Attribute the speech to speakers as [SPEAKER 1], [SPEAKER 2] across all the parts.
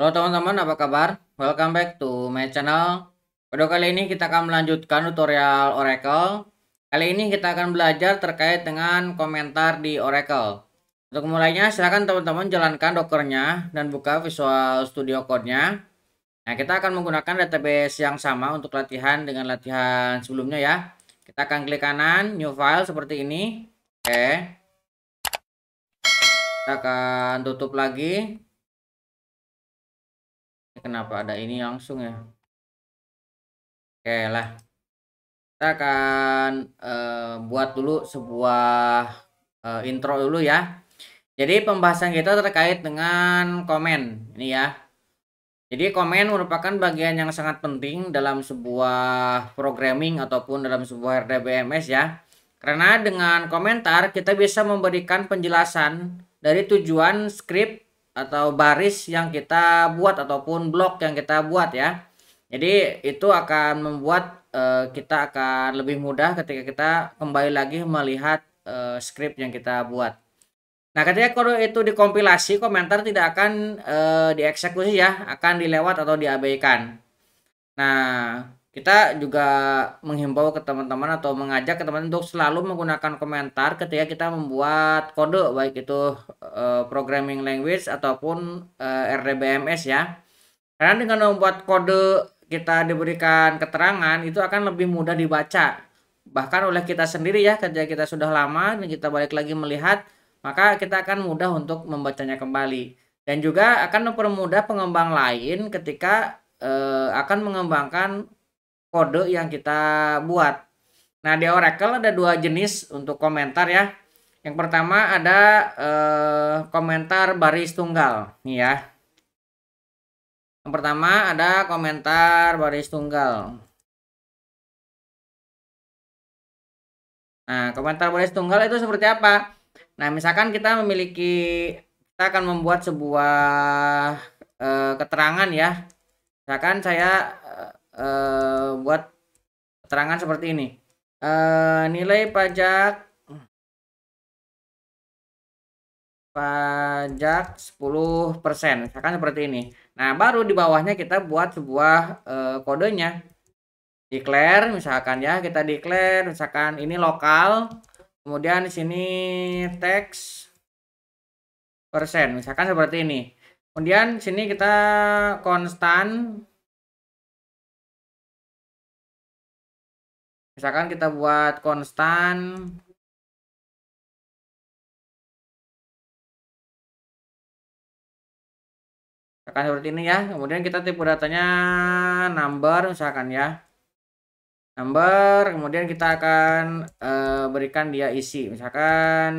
[SPEAKER 1] Halo teman-teman, apa kabar? Welcome back to my channel. Pada kali ini kita akan melanjutkan tutorial Oracle. Kali ini kita akan belajar terkait dengan komentar di Oracle. Untuk mulainya, silakan teman-teman jalankan dokernya dan buka Visual Studio Code-nya. Nah, kita akan menggunakan database yang sama untuk latihan dengan latihan sebelumnya ya. Kita akan klik kanan, new file seperti ini. Oke. Kita akan tutup lagi kenapa ada ini langsung ya oke lah kita akan uh, buat dulu sebuah uh, intro dulu ya jadi pembahasan kita terkait dengan komen ini ya jadi komen merupakan bagian yang sangat penting dalam sebuah programming ataupun dalam sebuah RDBMS ya karena dengan komentar kita bisa memberikan penjelasan dari tujuan script atau baris yang kita buat ataupun blok yang kita buat ya. Jadi itu akan membuat uh, kita akan lebih mudah ketika kita kembali lagi melihat uh, script yang kita buat. Nah, ketika kode itu dikompilasi, komentar tidak akan uh, dieksekusi ya, akan dilewat atau diabaikan. Nah, kita juga menghimbau ke teman-teman atau mengajak ke teman-teman untuk selalu menggunakan komentar ketika kita membuat kode baik itu uh, programming language ataupun uh, eh, RDBMS ya karena dengan membuat kode kita diberikan keterangan itu akan lebih mudah dibaca bahkan oleh kita sendiri ya ketika kita sudah lama dan kita balik lagi melihat maka kita akan mudah untuk membacanya kembali dan juga akan mempermudah pengembang lain ketika uh, akan mengembangkan kode yang kita buat. Nah, di Oracle ada dua jenis untuk komentar ya. Yang pertama ada eh, komentar baris tunggal, nih ya. Yang pertama ada komentar baris tunggal. Nah, komentar baris tunggal itu seperti apa? Nah, misalkan kita memiliki kita akan membuat sebuah eh, keterangan ya. Misalkan saya eh, Eh, buat keterangan seperti ini. Uh, nilai pajak pajak 10%, misalkan seperti ini. Nah, baru di bawahnya kita buat sebuah uh, kodenya. Declare misalkan ya, kita declare misalkan ini lokal, kemudian di sini teks persen, misalkan seperti ini. Kemudian sini kita konstan misalkan kita buat konstan misalkan seperti ini ya kemudian kita tipe datanya number misalkan ya number kemudian kita akan eh, berikan dia isi misalkan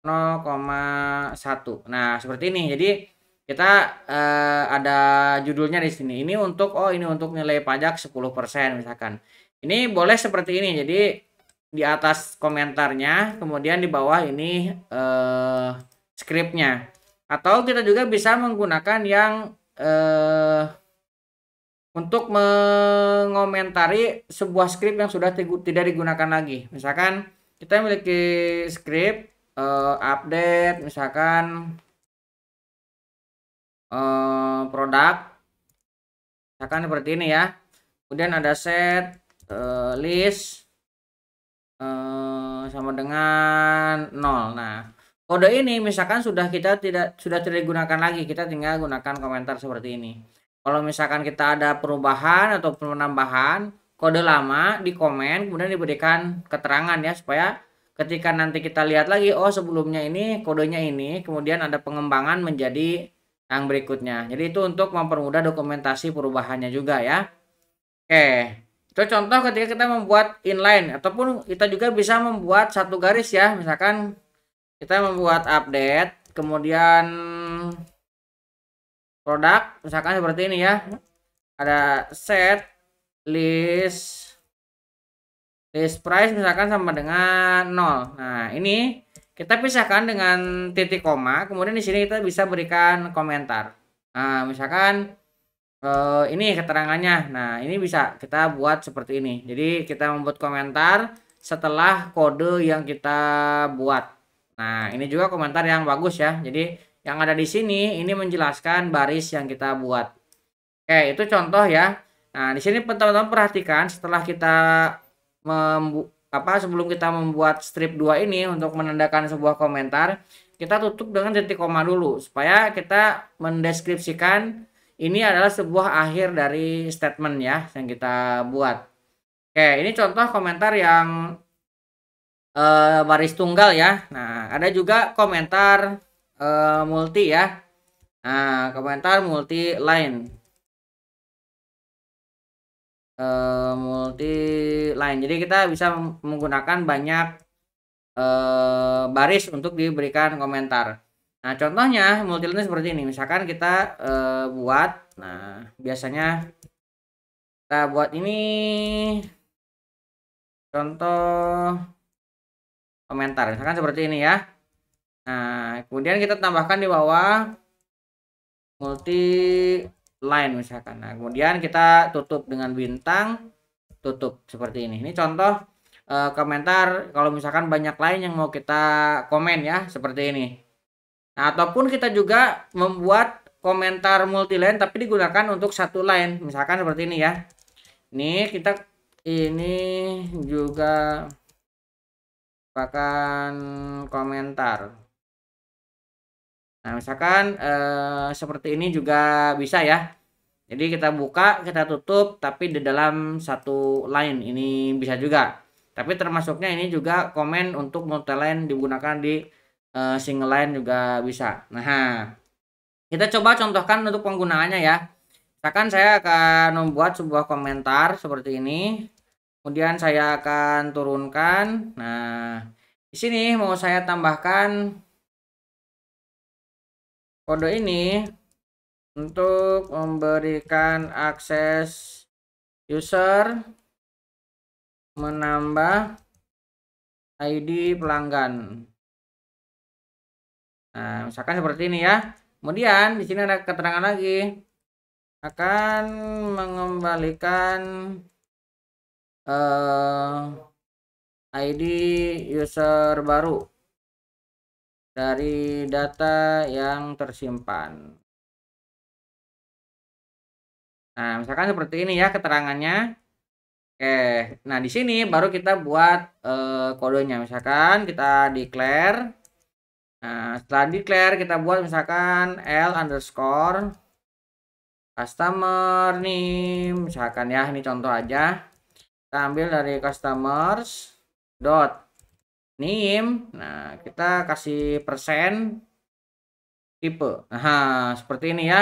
[SPEAKER 1] 0,1 nah seperti ini jadi kita eh, ada judulnya di sini ini untuk oh ini untuk nilai pajak 10% misalkan ini boleh seperti ini jadi di atas komentarnya kemudian di bawah ini eh, skripnya atau kita juga bisa menggunakan yang eh, untuk mengomentari sebuah script yang sudah tidak digunakan lagi misalkan kita memiliki script eh, update misalkan eh, produk misalkan seperti ini ya kemudian ada set Eh, list uh, sama dengan 0 nah kode ini misalkan sudah kita tidak sudah tidak digunakan lagi kita tinggal gunakan komentar seperti ini kalau misalkan kita ada perubahan atau penambahan kode lama di komen kemudian diberikan keterangan ya supaya ketika nanti kita lihat lagi oh sebelumnya ini kodenya ini kemudian ada pengembangan menjadi yang berikutnya jadi itu untuk mempermudah dokumentasi perubahannya juga ya oke itu contoh ketika kita membuat inline ataupun kita juga bisa membuat satu garis ya. Misalkan kita membuat update kemudian produk misalkan seperti ini ya. Ada set list list price misalkan sama dengan 0. Nah, ini kita pisahkan dengan titik koma, kemudian di sini kita bisa berikan komentar. Nah, misalkan uh, ini keterangannya. Nah, ini bisa kita buat seperti ini. Jadi kita membuat komentar setelah kode yang kita buat. Nah, ini juga komentar yang bagus ya. Jadi yang ada di sini ini menjelaskan baris yang kita buat. Oke, itu contoh ya. Nah, di sini teman-teman perhatikan setelah kita apa sebelum kita membuat strip 2 ini untuk menandakan sebuah komentar, kita tutup dengan titik koma dulu supaya kita mendeskripsikan ini adalah sebuah akhir dari statement ya yang kita buat. Oke, ini contoh komentar yang uh, baris tunggal ya. Nah, ada juga komentar uh, multi ya. Nah, komentar multi line. Uh, multi line. Jadi kita bisa menggunakan banyak uh, baris untuk diberikan komentar. Nah, contohnya multilinear seperti ini. Misalkan kita e, buat, nah biasanya kita buat ini contoh komentar. Misalkan seperti ini ya. Nah, kemudian kita tambahkan di bawah multi line misalkan. Nah, kemudian kita tutup dengan bintang tutup seperti ini. Ini contoh e, komentar kalau misalkan banyak lain yang mau kita komen ya seperti ini. Nah, ataupun kita juga membuat komentar multi line, tapi digunakan untuk satu line. Misalkan seperti ini ya. Ini kita ini juga bahkan komentar. Nah, misalkan eh, seperti ini juga bisa ya. Jadi kita buka, kita tutup, tapi di dalam satu line ini bisa juga. Tapi termasuknya ini juga komen untuk multi line digunakan di Eh, single line juga bisa nah kita coba contohkan untuk penggunaannya ya misalkan saya akan membuat sebuah komentar seperti ini kemudian saya akan turunkan nah di sini mau saya tambahkan kode ini untuk memberikan akses user menambah ID pelanggan Nah, misalkan seperti ini ya. Kemudian di sini ada keterangan lagi akan mengembalikan uh, eh, ID user baru dari data yang tersimpan. Nah, misalkan seperti ini ya keterangannya. Oke, nah di sini baru kita buat uh, kodenya. Misalkan kita declare Nah, setelah declare kita buat misalkan L underscore customer nih. Misalkan ya, ini contoh aja. Kita ambil dari customers dot nim Nah, kita kasih persen tipe. Nah, seperti ini ya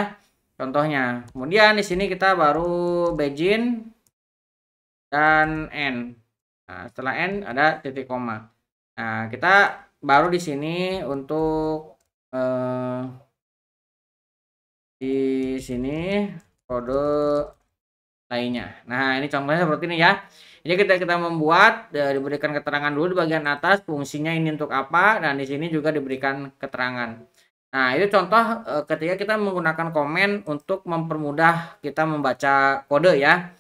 [SPEAKER 1] contohnya. Kemudian di sini kita baru begin dan n. Nah, setelah n ada titik koma. Nah, kita baru di sini untuk eh, di sini kode lainnya. Nah, ini contohnya seperti ini ya. Jadi kita kita membuat eh, diberikan keterangan dulu di bagian atas fungsinya ini untuk apa dan di sini juga diberikan keterangan. Nah, itu contoh eh, ketika kita menggunakan komen untuk mempermudah kita membaca kode ya.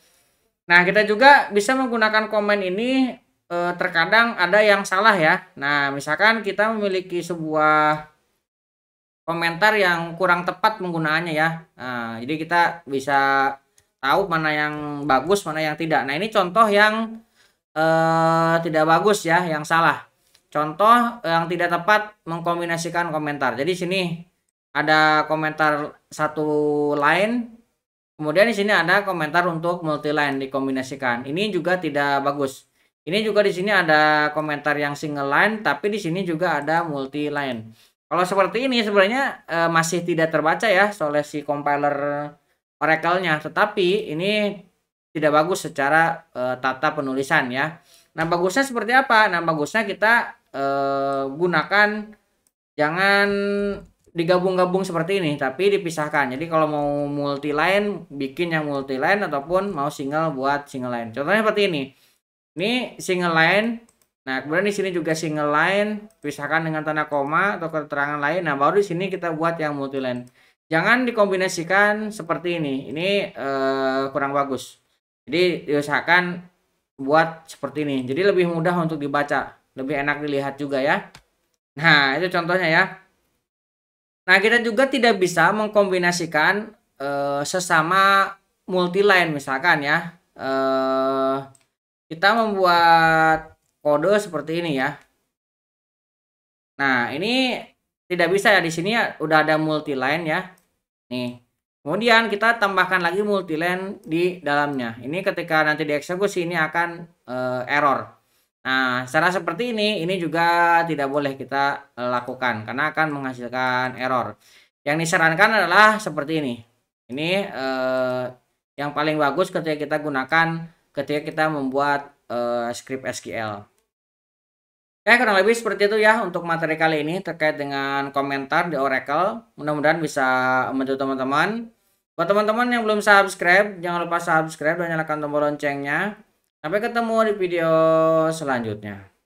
[SPEAKER 1] Nah, kita juga bisa menggunakan komen ini eh, terkadang ada yang salah ya. Nah, misalkan kita memiliki sebuah komentar yang kurang tepat penggunaannya ya. Nah, jadi kita bisa tahu mana yang bagus, mana yang tidak. Nah, ini contoh yang eh, tidak bagus ya, yang salah. Contoh yang tidak tepat mengkombinasikan komentar. Jadi sini ada komentar satu line, kemudian di sini ada komentar untuk multi line dikombinasikan. Ini juga tidak bagus. Ini juga di sini ada komentar yang single line, tapi di sini juga ada multi line. Kalau seperti ini sebenarnya e, masih tidak terbaca ya oleh si compiler Oracle-nya, tetapi ini tidak bagus secara e, tata penulisan ya. Nah, bagusnya seperti apa? Nah, bagusnya kita e, gunakan jangan digabung-gabung seperti ini tapi dipisahkan jadi kalau mau multi line bikin yang multi line ataupun mau single buat single line contohnya seperti ini ini single line. Nah, kemudian di sini juga single line, pisahkan dengan tanda koma atau keterangan lain. Nah, baru di sini kita buat yang multi line Jangan dikombinasikan seperti ini. Ini eh, kurang bagus. Jadi diusahakan buat seperti ini. Jadi lebih mudah untuk dibaca, lebih enak dilihat juga ya. Nah, itu contohnya ya. Nah, kita juga tidak bisa mengkombinasikan e, sesama line misalkan ya. Eh, kita membuat kode seperti ini ya nah ini tidak bisa ya di sini ya, udah ada multi line ya nih Kemudian kita tambahkan lagi multi line di dalamnya. Ini ketika nanti dieksekusi ini akan e, error. Nah, secara seperti ini, ini juga tidak boleh kita lakukan karena akan menghasilkan error. Yang disarankan adalah seperti ini. Ini e, yang paling bagus ketika kita gunakan ketika kita membuat uh, script SQL. Oke, kurang lebih seperti itu ya untuk materi kali ini terkait dengan komentar di Oracle. Mudah-mudahan bisa membantu teman-teman. Buat teman-teman yang belum subscribe, jangan lupa subscribe dan nyalakan tombol loncengnya. Sampai ketemu di video selanjutnya.